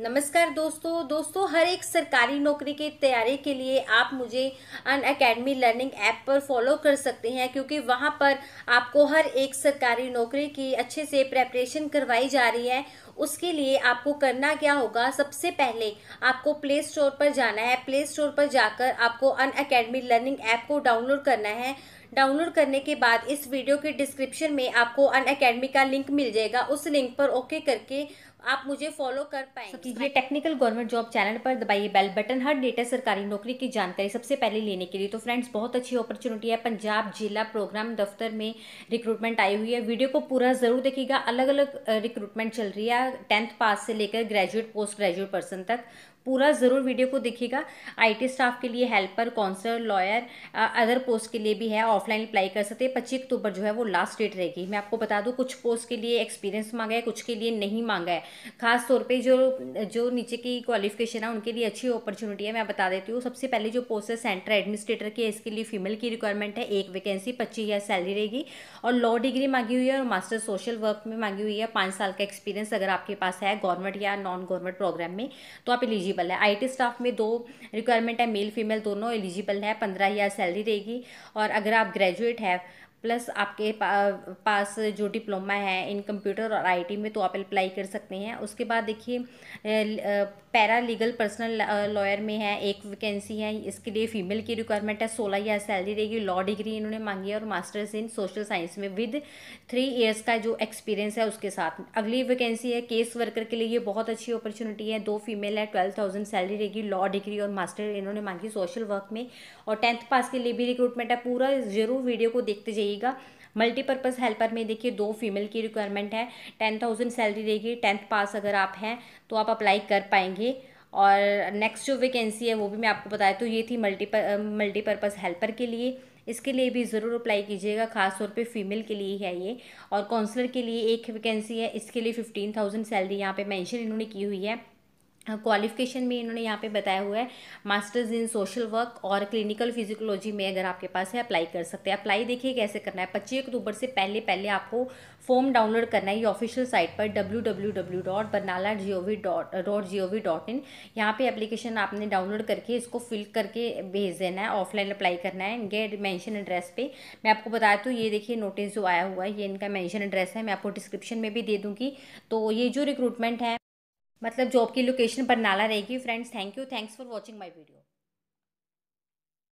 नमस्कार दोस्तों दोस्तों हर एक सरकारी नौकरी की तैयारी के लिए आप मुझे अन अकेडमी लर्निंग ऐप पर फॉलो कर सकते हैं क्योंकि वहां पर आपको हर एक सरकारी नौकरी की अच्छे से प्रेपरेशन करवाई जा रही है उसके लिए आपको करना क्या होगा सबसे पहले आपको प्ले स्टोर पर जाना है प्ले स्टोर पर जाकर आपको अन अकेडमी लर्निंग ऐप को डाउनलोड करना है डाउनलोड करने के बाद इस वीडियो के डिस्क्रिप्शन में आपको अन अकेडमी का लिंक मिल जाएगा उस लिंक पर ओके करके आप मुझे फॉलो कर पाएंगे सब टेक्निकल गवर्नमेंट जॉब चैनल पर दबाइए बेल बटन हर डेटा सरकारी नौकरी की जानकारी सबसे पहले लेने के लिए तो फ्रेंड्स बहुत अच्छी अपॉर्चुनिटी है पंजाब जिला प्रोग्राम दफ्तर में रिक्रूटमेंट आई हुई है वीडियो को पूरा ज़रूर देखिएगा अलग अलग रिक्रूटमेंट चल रही है टेंथ पास से लेकर ग्रेजुएट पोस्ट ग्रेजुएट पर्सन तक पूरा ज़रूर वीडियो को देखिएगा आईटी स्टाफ के लिए helper counsellor lawyer other post के लिए भी है ऑफलाइन अप्लाई कर सकते हैं पच्चीस अक्टूबर जो है वो लास्ट डेट रहेगी मैं आपको बता दूँ कुछ पोस्ट के लिए एक्सपीरियंस मांगा है कुछ के लिए नहीं मांगा है खास तौर पर जो जो नीचे की क्वालिफिकेशन है उनके लिए अच्छी अपॉर्चुनिटी है मैं बता देती हूँ सबसे पहले जो पोस्ट है सेंटर एडमिनिस्ट्रेटर की इसके लिए फीमेल की रिक्वायरमेंट है एक वैकेंसी पच्चीस हज़ार सैलरी रहेगी और लॉ डिग्री मांगी हुई है और मास्टर सोशल वर्क में मांगी हुई है पाँच साल का एक्सपीरियंस अगर आपके पास है गवर्नमेंट या नॉन गवर्नमेंट प्रोग्राम में तो आप एलिजिबल एलिजिबल है आईटी स्टाफ में दो रिक्वायरमेंट है मेल फीमेल दोनों एलिजिबल है पंद्रह हज़ार सैलरी रहेगी और अगर आप ग्रेजुएट है प्लस आपके पा, पास जो डिप्लोमा है इन कंप्यूटर और आईटी में तो आप अप्लाई कर सकते हैं उसके बाद देखिए पैरा लीगल पर्सनल लॉयर में है एक वैकेंसी है इसके लिए फीमेल की रिक्वायरमेंट है सोलह ईयर सैलरी रहेगी लॉ डिग्री इन्होंने मांगी है और मास्टर्स इन सोशल साइंस में विद थ्री ईयर्स का जो एक्सपीरियंस है उसके साथ अगली वैकेंसी है केस वर्कर के लिए ये बहुत अच्छी अपॉर्चुनिटी है दो फीमेल है ट्वेल्व थाउजेंड सैलरी रहेगी लॉ डिग्री और मास्टर इन्होंने मांगी सोशल वर्क में और टेंथ पास के लिए भी रिक्रूटमेंट है पूरा जरूर वीडियो को देखते जाइए रहेगा मल्टीपर्पज़ हेल्पर में देखिए दो फीमेल की रिक्वायरमेंट है टेन थाउजेंड सैलरी रहेगी टेंथ पास अगर आप हैं तो आप अप्लाई कर पाएंगे और नेक्स्ट जो वैकेंसी है वो भी मैं आपको बताया तो ये थी मल्टीपर मल्टीपर्पज़ हेल्पर के लिए इसके लिए भी ज़रूर अप्लाई कीजिएगा खास तौर पे फीमेल के लिए है ये और काउंसलर के लिए एक वैकेंसी है इसके लिए फिफ्टीन थाउजेंड सैलरी यहाँ पे मेंशन इन्होंने की हुई है क्वालिफिकेशन हाँ, में इन्होंने यहाँ पे बताया हुआ है मास्टर्स इन सोशल वर्क और क्लिनिकल फिजिकोलॉजी में अगर आपके पास है अप्लाई कर सकते हैं अप्लाई देखिए कैसे करना है पच्चीस अक्टूबर से पहले पहले आपको फॉर्म डाउनलोड करना है ये ऑफिशियल साइट पर W W W dot Barnala G O V dot dot G O V dot in यहाँ पर एप्लीकेशन आपने डाउनलोड करके इसको फिल करके भेज देना है ऑफलाइन अप्लाई करना है इनके मैंशन एड्रेस पर मैं आपको बताया तो ये देखिए नोटिस जो आया हुआ है ये इनका मैंशन एड्रेस है मैं आपको डिस्क्रिप्शन में भी दे दूँगी तो ये जो रिक्रूटमेंट है मतलब जॉब की लोकेशन बरनाला रहेगी friends thank you thanks for watching my video